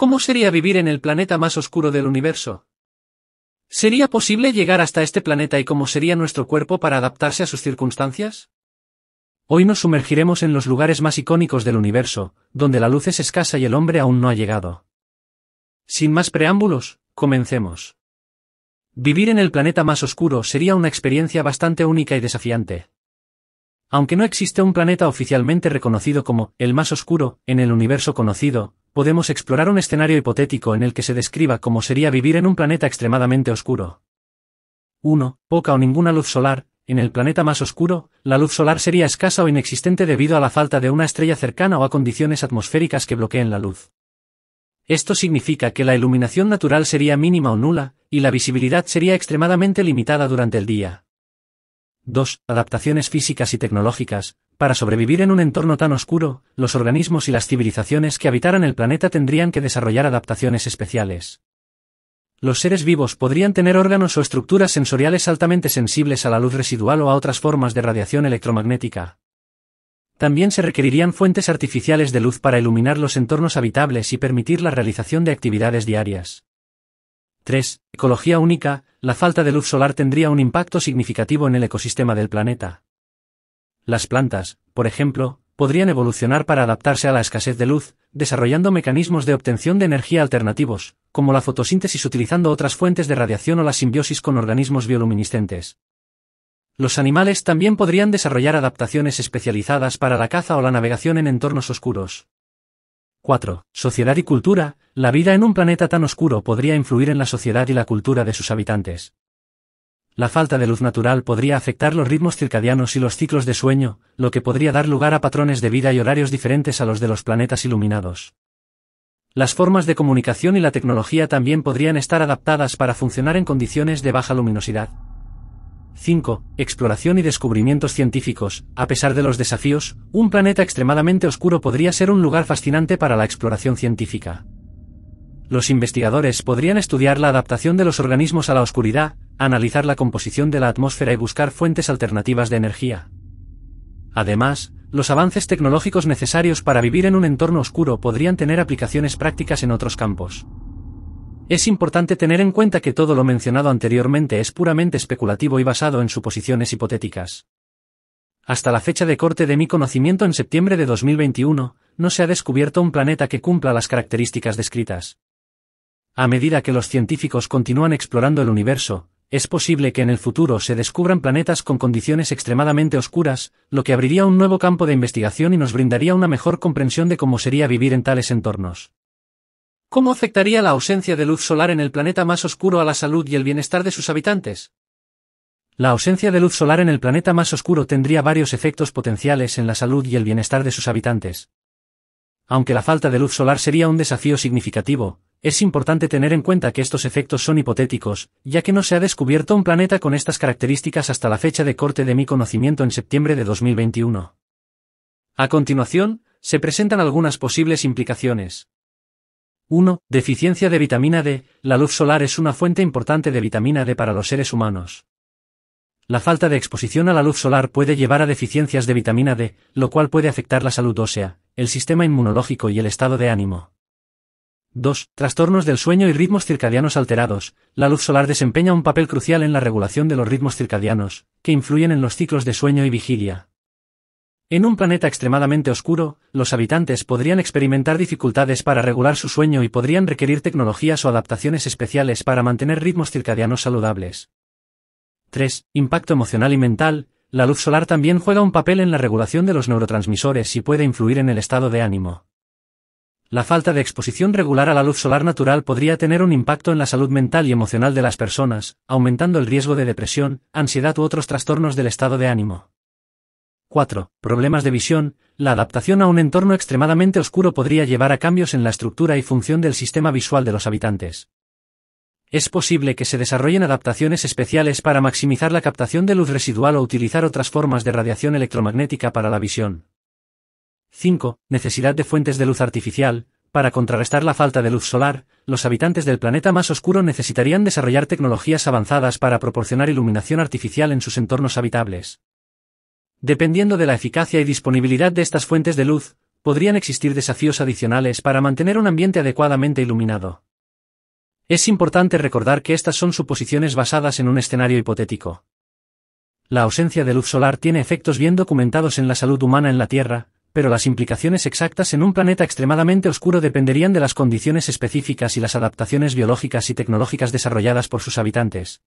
¿Cómo sería vivir en el planeta más oscuro del universo? ¿Sería posible llegar hasta este planeta y cómo sería nuestro cuerpo para adaptarse a sus circunstancias? Hoy nos sumergiremos en los lugares más icónicos del universo, donde la luz es escasa y el hombre aún no ha llegado. Sin más preámbulos, comencemos. Vivir en el planeta más oscuro sería una experiencia bastante única y desafiante. Aunque no existe un planeta oficialmente reconocido como el más oscuro en el universo conocido, podemos explorar un escenario hipotético en el que se describa cómo sería vivir en un planeta extremadamente oscuro. 1. Poca o ninguna luz solar. En el planeta más oscuro, la luz solar sería escasa o inexistente debido a la falta de una estrella cercana o a condiciones atmosféricas que bloqueen la luz. Esto significa que la iluminación natural sería mínima o nula, y la visibilidad sería extremadamente limitada durante el día. 2. Adaptaciones físicas y tecnológicas. Para sobrevivir en un entorno tan oscuro, los organismos y las civilizaciones que habitaran el planeta tendrían que desarrollar adaptaciones especiales. Los seres vivos podrían tener órganos o estructuras sensoriales altamente sensibles a la luz residual o a otras formas de radiación electromagnética. También se requerirían fuentes artificiales de luz para iluminar los entornos habitables y permitir la realización de actividades diarias. 3. Ecología única, la falta de luz solar tendría un impacto significativo en el ecosistema del planeta. Las plantas, por ejemplo, podrían evolucionar para adaptarse a la escasez de luz, desarrollando mecanismos de obtención de energía alternativos, como la fotosíntesis utilizando otras fuentes de radiación o la simbiosis con organismos bioluminiscentes. Los animales también podrían desarrollar adaptaciones especializadas para la caza o la navegación en entornos oscuros. 4. Sociedad y cultura. La vida en un planeta tan oscuro podría influir en la sociedad y la cultura de sus habitantes. La falta de luz natural podría afectar los ritmos circadianos y los ciclos de sueño, lo que podría dar lugar a patrones de vida y horarios diferentes a los de los planetas iluminados. Las formas de comunicación y la tecnología también podrían estar adaptadas para funcionar en condiciones de baja luminosidad. 5. Exploración y descubrimientos científicos. A pesar de los desafíos, un planeta extremadamente oscuro podría ser un lugar fascinante para la exploración científica. Los investigadores podrían estudiar la adaptación de los organismos a la oscuridad, analizar la composición de la atmósfera y buscar fuentes alternativas de energía. Además, los avances tecnológicos necesarios para vivir en un entorno oscuro podrían tener aplicaciones prácticas en otros campos. Es importante tener en cuenta que todo lo mencionado anteriormente es puramente especulativo y basado en suposiciones hipotéticas. Hasta la fecha de corte de mi conocimiento en septiembre de 2021, no se ha descubierto un planeta que cumpla las características descritas. A medida que los científicos continúan explorando el universo, es posible que en el futuro se descubran planetas con condiciones extremadamente oscuras, lo que abriría un nuevo campo de investigación y nos brindaría una mejor comprensión de cómo sería vivir en tales entornos. ¿Cómo afectaría la ausencia de luz solar en el planeta más oscuro a la salud y el bienestar de sus habitantes? La ausencia de luz solar en el planeta más oscuro tendría varios efectos potenciales en la salud y el bienestar de sus habitantes. Aunque la falta de luz solar sería un desafío significativo, es importante tener en cuenta que estos efectos son hipotéticos, ya que no se ha descubierto un planeta con estas características hasta la fecha de corte de mi conocimiento en septiembre de 2021. A continuación, se presentan algunas posibles implicaciones. 1. Deficiencia de vitamina D. La luz solar es una fuente importante de vitamina D para los seres humanos. La falta de exposición a la luz solar puede llevar a deficiencias de vitamina D, lo cual puede afectar la salud ósea, el sistema inmunológico y el estado de ánimo. 2. Trastornos del sueño y ritmos circadianos alterados. La luz solar desempeña un papel crucial en la regulación de los ritmos circadianos, que influyen en los ciclos de sueño y vigilia. En un planeta extremadamente oscuro, los habitantes podrían experimentar dificultades para regular su sueño y podrían requerir tecnologías o adaptaciones especiales para mantener ritmos circadianos saludables. 3. Impacto emocional y mental. La luz solar también juega un papel en la regulación de los neurotransmisores y puede influir en el estado de ánimo. La falta de exposición regular a la luz solar natural podría tener un impacto en la salud mental y emocional de las personas, aumentando el riesgo de depresión, ansiedad u otros trastornos del estado de ánimo. 4. Problemas de visión. La adaptación a un entorno extremadamente oscuro podría llevar a cambios en la estructura y función del sistema visual de los habitantes. Es posible que se desarrollen adaptaciones especiales para maximizar la captación de luz residual o utilizar otras formas de radiación electromagnética para la visión. 5. Necesidad de fuentes de luz artificial. Para contrarrestar la falta de luz solar, los habitantes del planeta más oscuro necesitarían desarrollar tecnologías avanzadas para proporcionar iluminación artificial en sus entornos habitables. Dependiendo de la eficacia y disponibilidad de estas fuentes de luz, podrían existir desafíos adicionales para mantener un ambiente adecuadamente iluminado. Es importante recordar que estas son suposiciones basadas en un escenario hipotético. La ausencia de luz solar tiene efectos bien documentados en la salud humana en la Tierra, pero las implicaciones exactas en un planeta extremadamente oscuro dependerían de las condiciones específicas y las adaptaciones biológicas y tecnológicas desarrolladas por sus habitantes.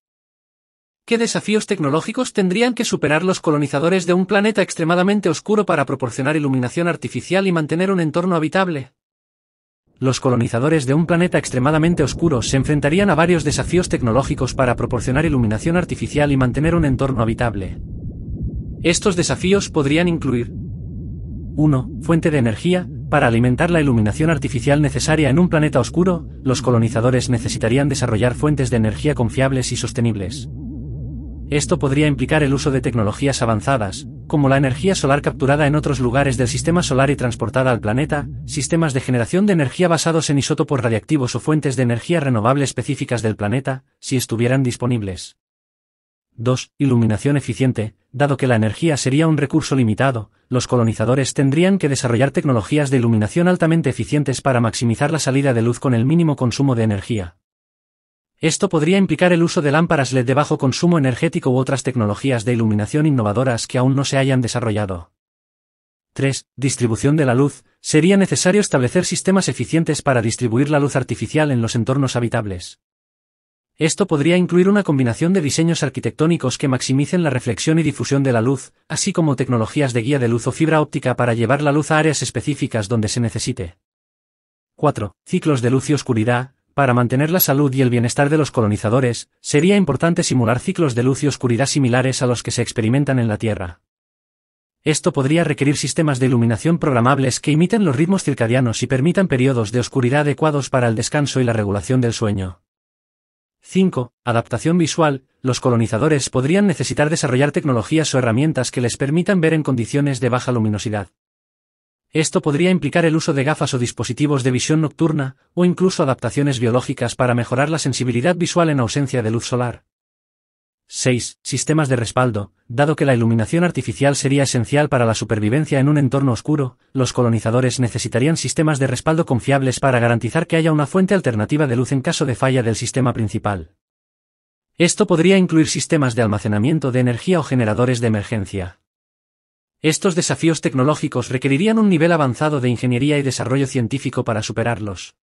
¿Qué desafíos tecnológicos tendrían que superar los colonizadores de un planeta extremadamente oscuro para proporcionar iluminación artificial y mantener un entorno habitable? Los colonizadores de un planeta extremadamente oscuro se enfrentarían a varios desafíos tecnológicos para proporcionar iluminación artificial y mantener un entorno habitable. Estos desafíos podrían incluir 1. Fuente de energía. Para alimentar la iluminación artificial necesaria en un planeta oscuro, los colonizadores necesitarían desarrollar fuentes de energía confiables y sostenibles. Esto podría implicar el uso de tecnologías avanzadas, como la energía solar capturada en otros lugares del sistema solar y transportada al planeta, sistemas de generación de energía basados en isótopos radiactivos o fuentes de energía renovable específicas del planeta, si estuvieran disponibles. 2. Iluminación eficiente dado que la energía sería un recurso limitado, los colonizadores tendrían que desarrollar tecnologías de iluminación altamente eficientes para maximizar la salida de luz con el mínimo consumo de energía. Esto podría implicar el uso de lámparas LED de bajo consumo energético u otras tecnologías de iluminación innovadoras que aún no se hayan desarrollado. 3. Distribución de la luz. Sería necesario establecer sistemas eficientes para distribuir la luz artificial en los entornos habitables. Esto podría incluir una combinación de diseños arquitectónicos que maximicen la reflexión y difusión de la luz, así como tecnologías de guía de luz o fibra óptica para llevar la luz a áreas específicas donde se necesite. 4. Ciclos de luz y oscuridad. Para mantener la salud y el bienestar de los colonizadores, sería importante simular ciclos de luz y oscuridad similares a los que se experimentan en la Tierra. Esto podría requerir sistemas de iluminación programables que imiten los ritmos circadianos y permitan periodos de oscuridad adecuados para el descanso y la regulación del sueño. 5. Adaptación visual. Los colonizadores podrían necesitar desarrollar tecnologías o herramientas que les permitan ver en condiciones de baja luminosidad. Esto podría implicar el uso de gafas o dispositivos de visión nocturna, o incluso adaptaciones biológicas para mejorar la sensibilidad visual en ausencia de luz solar. 6. Sistemas de respaldo. Dado que la iluminación artificial sería esencial para la supervivencia en un entorno oscuro, los colonizadores necesitarían sistemas de respaldo confiables para garantizar que haya una fuente alternativa de luz en caso de falla del sistema principal. Esto podría incluir sistemas de almacenamiento de energía o generadores de emergencia. Estos desafíos tecnológicos requerirían un nivel avanzado de ingeniería y desarrollo científico para superarlos.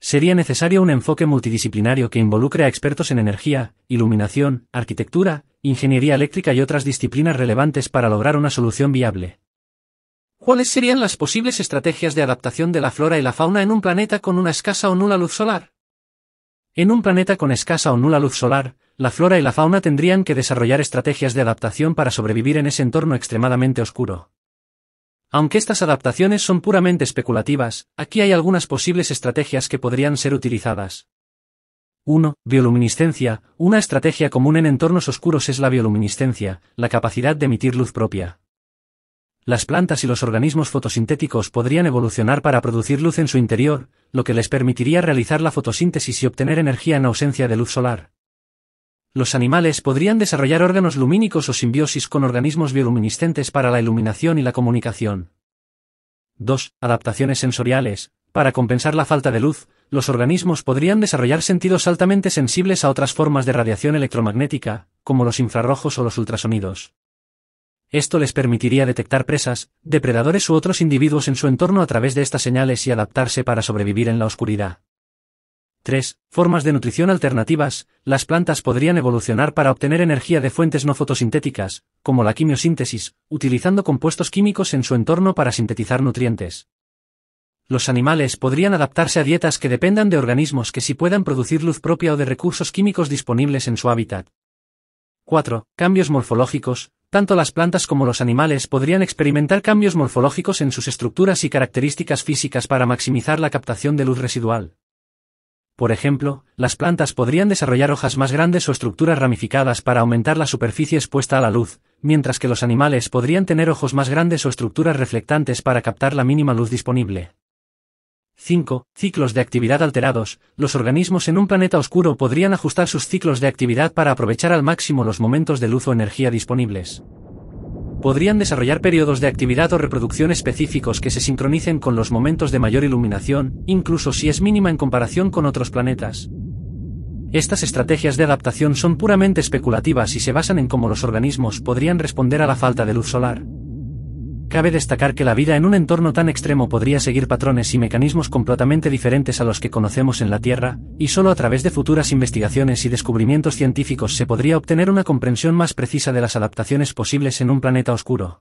Sería necesario un enfoque multidisciplinario que involucre a expertos en energía, iluminación, arquitectura, ingeniería eléctrica y otras disciplinas relevantes para lograr una solución viable. ¿Cuáles serían las posibles estrategias de adaptación de la flora y la fauna en un planeta con una escasa o nula luz solar? En un planeta con escasa o nula luz solar, la flora y la fauna tendrían que desarrollar estrategias de adaptación para sobrevivir en ese entorno extremadamente oscuro. Aunque estas adaptaciones son puramente especulativas, aquí hay algunas posibles estrategias que podrían ser utilizadas. 1. Bioluminiscencia. Una estrategia común en entornos oscuros es la bioluminiscencia, la capacidad de emitir luz propia. Las plantas y los organismos fotosintéticos podrían evolucionar para producir luz en su interior, lo que les permitiría realizar la fotosíntesis y obtener energía en ausencia de luz solar los animales podrían desarrollar órganos lumínicos o simbiosis con organismos bioluminiscentes para la iluminación y la comunicación. 2. Adaptaciones sensoriales. Para compensar la falta de luz, los organismos podrían desarrollar sentidos altamente sensibles a otras formas de radiación electromagnética, como los infrarrojos o los ultrasonidos. Esto les permitiría detectar presas, depredadores u otros individuos en su entorno a través de estas señales y adaptarse para sobrevivir en la oscuridad. 3. Formas de nutrición alternativas. Las plantas podrían evolucionar para obtener energía de fuentes no fotosintéticas, como la quimiosíntesis, utilizando compuestos químicos en su entorno para sintetizar nutrientes. Los animales podrían adaptarse a dietas que dependan de organismos que sí puedan producir luz propia o de recursos químicos disponibles en su hábitat. 4. Cambios morfológicos. Tanto las plantas como los animales podrían experimentar cambios morfológicos en sus estructuras y características físicas para maximizar la captación de luz residual. Por ejemplo, las plantas podrían desarrollar hojas más grandes o estructuras ramificadas para aumentar la superficie expuesta a la luz, mientras que los animales podrían tener ojos más grandes o estructuras reflectantes para captar la mínima luz disponible. 5. Ciclos de actividad alterados. Los organismos en un planeta oscuro podrían ajustar sus ciclos de actividad para aprovechar al máximo los momentos de luz o energía disponibles podrían desarrollar periodos de actividad o reproducción específicos que se sincronicen con los momentos de mayor iluminación, incluso si es mínima en comparación con otros planetas. Estas estrategias de adaptación son puramente especulativas y se basan en cómo los organismos podrían responder a la falta de luz solar. Cabe destacar que la vida en un entorno tan extremo podría seguir patrones y mecanismos completamente diferentes a los que conocemos en la Tierra, y solo a través de futuras investigaciones y descubrimientos científicos se podría obtener una comprensión más precisa de las adaptaciones posibles en un planeta oscuro.